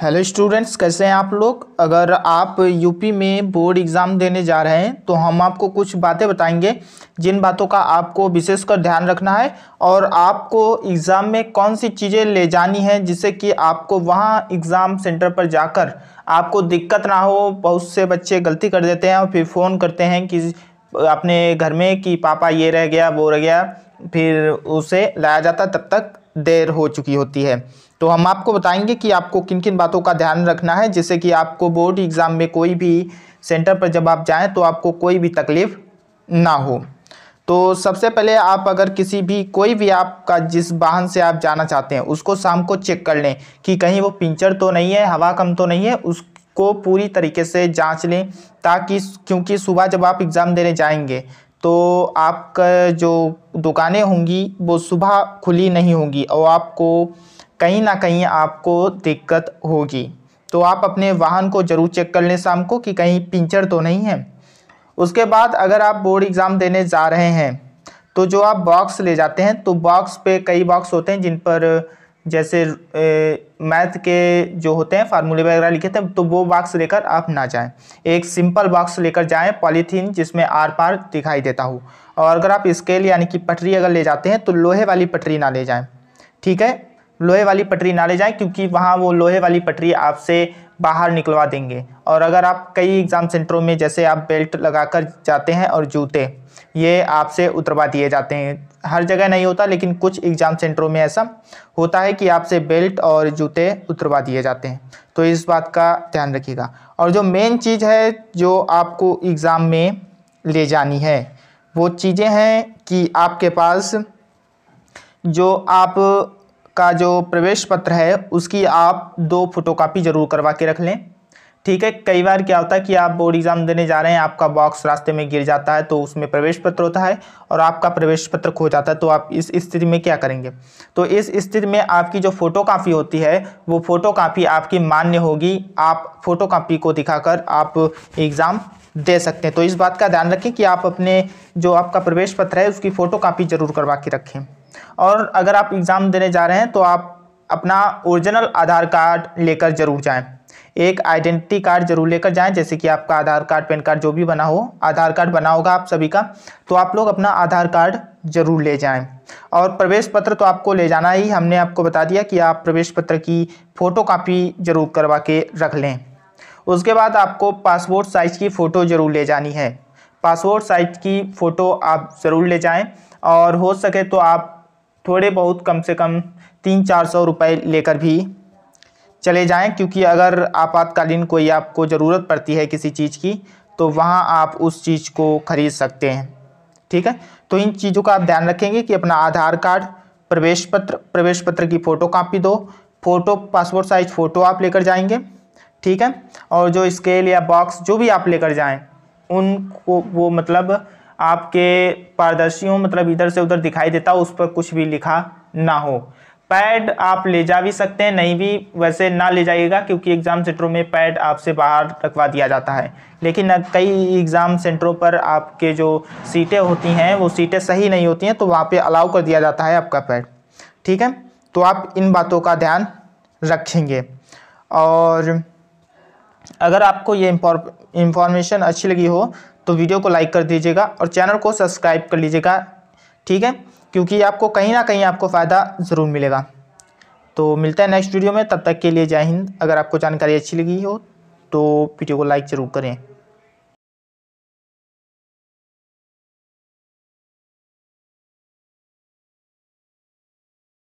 hello students कैसे हैं आप लोग अगर आप यूपी में बोर्ड एग्ज़ाम देने जा रहे हैं तो हम आपको कुछ बातें बताएंगे जिन बातों का आपको विशेषकर ध्यान रखना है और आपको एग्ज़ाम में कौन सी चीज़ें ले जानी हैं जिससे कि आपको वहाँ एग्ज़ाम सेंटर पर जाकर आपको दिक्कत ना हो बहुत से बच्चे गलती कर देते हैं और फिर फ़ोन करते हैं कि अपने घर में कि पापा ये रह गया वो रह गया फिर उसे लाया जाता तब तक देर हो चुकी होती है तो हम आपको बताएंगे कि आपको किन किन बातों का ध्यान रखना है जिससे कि आपको बोर्ड एग्ज़ाम में कोई भी सेंटर पर जब आप जाएँ तो आपको कोई भी तकलीफ़ ना हो तो सबसे पहले आप अगर किसी भी कोई भी आपका जिस वाहन से आप जाना चाहते हैं उसको शाम को चेक कर लें कि कहीं वो पिंचर तो नहीं है हवा कम तो नहीं है उसको पूरी तरीके से जांच लें ताकि क्योंकि सुबह जब आप एग्ज़ाम देने जाएंगे तो आपका जो दुकानें होंगी वो सुबह खुली नहीं होंगी और आपको कहीं ना कहीं आपको दिक्कत होगी तो आप अपने वाहन को ज़रूर चेक कर लें शाम को कि कहीं पिंचर तो नहीं है उसके बाद अगर आप बोर्ड एग्ज़ाम देने जा रहे हैं तो जो आप बॉक्स ले जाते हैं तो बॉक्स पे कई बॉक्स होते हैं जिन पर जैसे मैथ के जो होते हैं फार्मूले वगैरह लिखे थे तो वो बॉक्स लेकर आप ना जाएं एक सिंपल बॉक्स लेकर जाएं पॉलीथीन जिसमें आर पार दिखाई देता हो और अगर आप स्केल यानी कि पटरी अगर ले जाते हैं तो लोहे वाली पटरी ना ले जाएं ठीक है लोहे वाली पटरी ना ले जाएं क्योंकि वहाँ वो लोहे वाली पटरी आपसे बाहर निकलवा देंगे और अगर आप कई एग्ज़ाम सेंटरों में जैसे आप बेल्ट लगाकर जाते हैं और जूते ये आपसे उतरवा दिए जाते हैं हर जगह नहीं होता लेकिन कुछ एग्ज़ाम सेंटरों में ऐसा होता है कि आपसे बेल्ट और जूते उतरवा दिए जाते हैं तो इस बात का ध्यान रखिएगा और जो मेन चीज़ है जो आपको एग्ज़ाम में ले जानी है वो चीज़ें हैं कि आपके पास जो आप का जो प्रवेश पत्र है उसकी आप दो फोटोकॉपी जरूर करवा के रख लें ठीक है कई बार क्या होता है कि आप बोर्ड एग्ज़ाम देने जा रहे हैं आपका बॉक्स रास्ते में गिर जाता है तो उसमें प्रवेश पत्र होता है और आपका प्रवेश पत्र खो जाता है तो आप इस स्थिति में क्या करेंगे तो इस स्थिति में आपकी जो फ़ोटो कापी होती है वो फ़ोटो कापी आपकी मान्य होगी आप फ़ोटो कापी को दिखाकर आप एग्ज़ाम दे सकते हैं तो इस बात का ध्यान रखें कि आप अपने जो आपका प्रवेश पत्र है उसकी फ़ोटो कापी ज़रूर करवा के रखें और अगर आप एग्ज़ाम देने जा रहे हैं तो आप अपना ओरिजिनल आधार कार्ड लेकर ज़रूर जाएँ एक आइडेंटिटी कार्ड जरूर लेकर जाएं जैसे कि आपका आधार कार्ड पैन कार्ड जो भी बना हो आधार कार्ड बना होगा आप सभी का तो आप लोग अपना आधार कार्ड जरूर ले जाएं और प्रवेश पत्र तो आपको ले जाना ही हमने आपको बता दिया कि आप प्रवेश पत्र की फ़ोटो कापी जरूर करवा के रख लें उसके बाद आपको पासपोर्ट साइज़ की फ़ोटो ज़रूर ले जानी है पासपोर्ट साइज़ की फ़ोटो आप ज़रूर ले जाएँ और हो सके तो आप थोड़े बहुत कम से कम तीन चार सौ रुपये लेकर भी चले जाएं क्योंकि अगर आपातकालीन कोई आपको ज़रूरत पड़ती है किसी चीज़ की तो वहाँ आप उस चीज़ को ख़रीद सकते हैं ठीक है तो इन चीज़ों का आप ध्यान रखेंगे कि अपना आधार कार्ड प्रवेश पत्र प्रवेश पत्र की फ़ोटो कापी दो फ़ोटो पासपोर्ट साइज फ़ोटो आप लेकर जाएंगे ठीक है और जो स्केल या बॉक्स जो भी आप लेकर जाएं उनको वो मतलब आपके पारदर्शियों मतलब इधर से उधर दिखाई देता हो उस पर कुछ भी लिखा ना हो पैड आप ले जा भी सकते हैं नहीं भी वैसे ना ले जाइएगा क्योंकि एग्ज़ाम सेंटरों में पैड आपसे बाहर रखवा दिया जाता है लेकिन कई एग्ज़ाम सेंटरों पर आपके जो सीटें होती हैं वो सीटें सही नहीं होती हैं तो वहाँ पे अलाउ कर दिया जाता है आपका पैड ठीक है तो आप इन बातों का ध्यान रखेंगे और अगर आपको ये इंफॉर्मेशन अच्छी लगी हो तो वीडियो को लाइक कर दीजिएगा और चैनल को सब्सक्राइब कर लीजिएगा ठीक है क्योंकि आपको कहीं ना कहीं आपको फ़ायदा ज़रूर मिलेगा तो मिलता है नेक्स्ट वीडियो में तब तक के लिए जय हिंद अगर आपको जानकारी अच्छी लगी हो तो वीडियो को लाइक ज़रूर करें